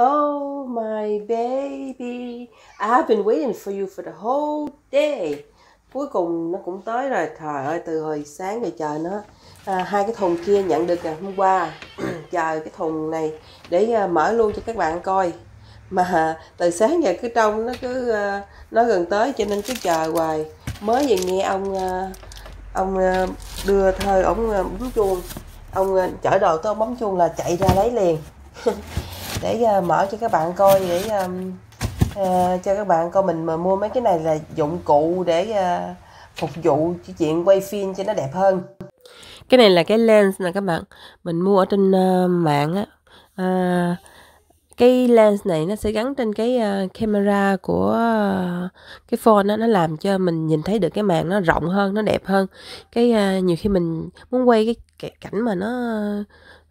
Oh, my baby, I've been waiting for you for the whole day. Cuối cùng nó cũng tới rồi. Trời ơi, từ hồi sáng rồi trời nó à, hai cái thùng kia nhận được ngày hôm qua. chờ cái thùng này để à, mở luôn cho các bạn coi. Mà từ sáng giờ cứ trong nó cứ à, nó gần tới cho nên cứ chờ hoài. Mới vừa nghe ông à, ông à, đưa thơ ông à, bấm chuông, ông à, chở đồ tới ông bấm chuông là chạy ra lấy liền. để ờ, mở cho các bạn coi để ờ, ờ, cho các bạn coi mình mà mua mấy cái này là dụng cụ để phục vụ cho chuyện quay phim cho nó đẹp hơn cái này là cái lens nè các bạn mình mua ở trên mạng á cái lens này nó sẽ gắn trên cái camera của cái phone đó, nó làm cho mình nhìn thấy được cái màn nó rộng hơn nó đẹp hơn cái nhiều khi mình muốn quay cái cảnh mà nó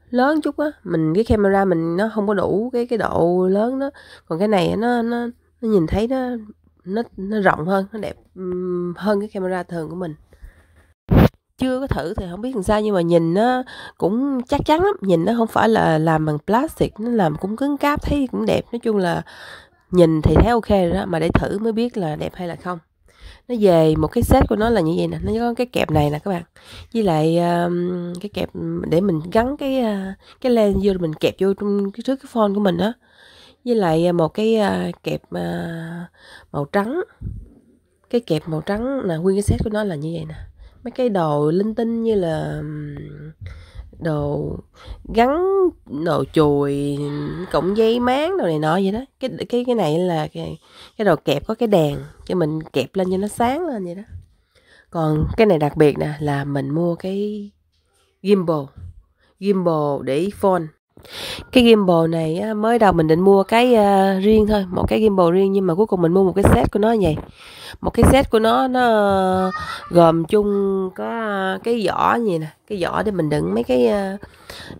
lớn chút á mình cái camera mình nó không có đủ cái cái độ lớn đó còn cái này nó nó, nó nhìn thấy nó nó nó rộng hơn nó đẹp hơn cái camera thường của mình chưa có thử thì không biết làm sao nhưng mà nhìn nó cũng chắc chắn lắm nhìn nó không phải là làm bằng plastic nó làm cũng cứng cáp thấy cũng đẹp nói chung là nhìn thì thấy ok rồi đó mà để thử mới biết là đẹp hay là không nó về một cái set của nó là như vậy nè nó có cái kẹp này nè các bạn với lại um, cái kẹp để mình gắn cái uh, cái len vô mình kẹp vô trong cái trước cái phone của mình đó với lại ờ, một cái uh, kẹp uh, màu trắng cái kẹp màu trắng là nguyên cái set của nó là như vậy nè mấy cái đồ linh tinh như là đồ gắn đồ chùi cọng dây máng đồ này nọ vậy đó cái cái cái này là cái, cái đồ kẹp có cái đèn cho mình kẹp lên cho nó sáng lên vậy đó còn cái này đặc biệt nè là mình mua cái gimbal gimbal để phone cái gimbal này á, mới đầu mình định mua cái uh, riêng thôi một cái gimbal riêng nhưng mà cuối cùng mình mua một cái set của nó vậy một cái set của nó nó gồm chung có cái vỏ gì nè cái vỏ để mình đựng mấy cái uh,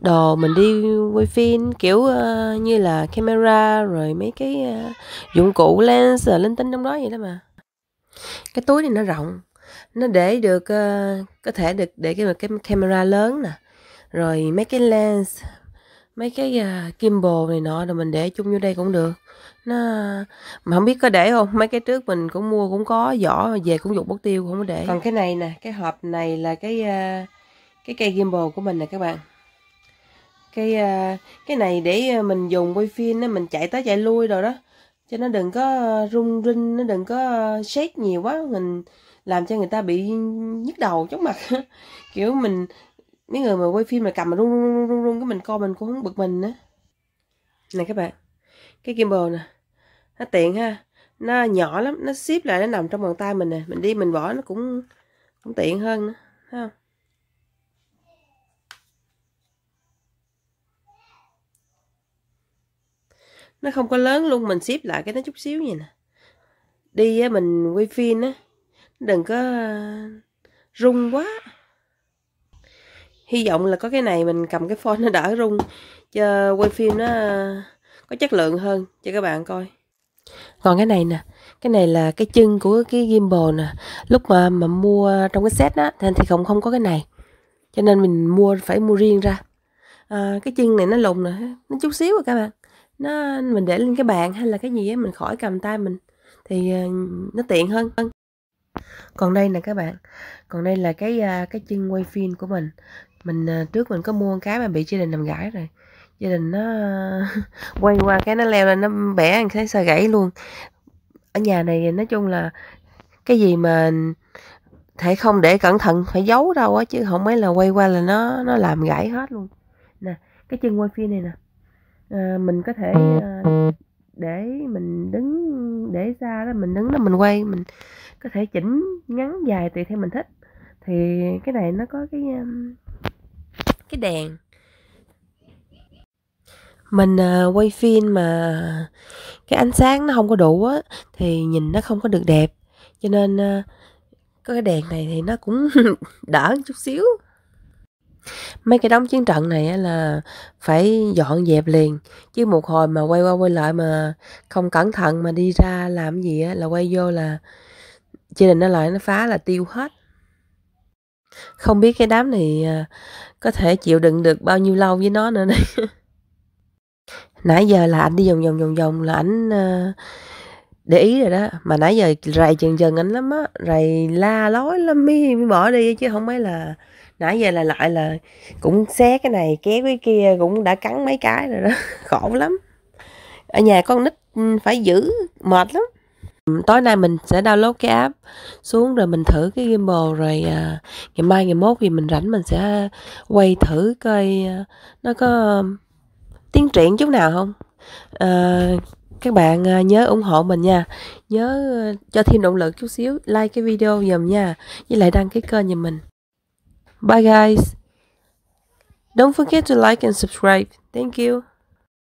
đồ mình đi quay phim kiểu uh, như là camera rồi mấy cái uh, dụng cụ lens linh tinh trong đó vậy đó mà cái túi này nó rộng nó để được uh, có thể được để cái, cái camera lớn nè rồi mấy cái lens mấy cái uh, à, gimbal này nọ rồi mình để chung vô đây cũng được nó mà không biết có để không mấy cái trước mình cũng mua cũng có vỏ về cũng dục bút tiêu không có để còn cái này nè cái hộp này là cái uh, cái cây gimbal của mình nè các bạn cái uh, cái này để mình dùng quay phim đó mình chạy tới chạy lui rồi đó cho nó đừng có rung rinh nó đừng có shake nhiều quá mình làm cho người ta bị nhức đầu chóng mặt kiểu mình mấy người mà quay phim mà cầm mà rung rung rung rung rung cái mình coi mình cũng không bực mình nữa này các bạn cái gimbal nè nó tiện ha nó nhỏ lắm nó ship lại nó nằm trong bàn tay mình nè mình đi mình bỏ nó cũng cũng tiện hơn nữa thấy nó không có lớn luôn mình ship lại cái nó chút xíu vậy nè đi mình quay phim á đừng có rung quá hy vọng là có cái này mình cầm cái phone nó đỡ rung cho quay phim nó có chất lượng hơn cho các bạn coi còn cái này nè cái này là cái chân của cái gimbal nè lúc mà mà mua trong cái set đó thì không không có cái này cho nên mình mua phải mua riêng ra à, cái chân này nó lùn nè nó chút xíu rồi à các bạn nó mình để lên cái bàn hay là cái gì ấy mình khỏi cầm tay mình thì à, nó tiện hơn còn đây nè các bạn còn đây là cái à, cái chân quay phim của mình mình à, trước mình có mua cái mà bị gia đình làm gãy rồi gia đình nó quay qua cái nó leo lên nó bẻ thấy sợi gãy luôn ở nhà này nói chung là cái gì mà thể không để cẩn thận phải giấu đâu á chứ không mấy là quay qua là nó nó làm gãy hết luôn nè cái chân wifi này nè à, mình có thể à, để mình đứng để ra đó mình đứng đó mình quay mình có thể chỉnh ngắn dài tùy theo mình thích thì cái này nó có cái um, cái đèn mình à, quay phim mà cái ánh sáng nó không có đủ á thì nhìn nó không có được đẹp cho nên à, có cái đèn này thì nó cũng đỡ chút xíu mấy cái đóng chiến trận này là phải dọn dẹp liền chứ một hồi mà quay qua quay lại mà không cẩn thận mà đi ra làm gì là quay vô là gia đình nó lại nó phá là tiêu hết không biết cái đám này à, có thể chịu đựng được bao nhiêu lâu với nó nữa này. nãy giờ là anh đi vòng vòng vòng vòng là anh à, để ý rồi đó mà nãy giờ rầy chần chần anh lắm á rầy la lối lắm mới, mới bỏ đi chứ không mấy là nãy giờ là lại là cũng xé cái này kéo cái kia cũng đã cắn mấy cái rồi đó khổ lắm ở nhà con nít ừ, phải giữ mệt lắm tối nay mình sẽ download cái app xuống rồi mình thử cái gimbal rồi à, ngày mai ngày mốt thì mình rảnh mình sẽ quay thử coi à, nó có tiến triển chút nào không à, các bạn à, nhớ ủng hộ mình nha nhớ à, cho thêm động lực chút xíu like cái video dùm nha với lại đăng ký kênh dùm mình bye guys don't forget to like and subscribe thank you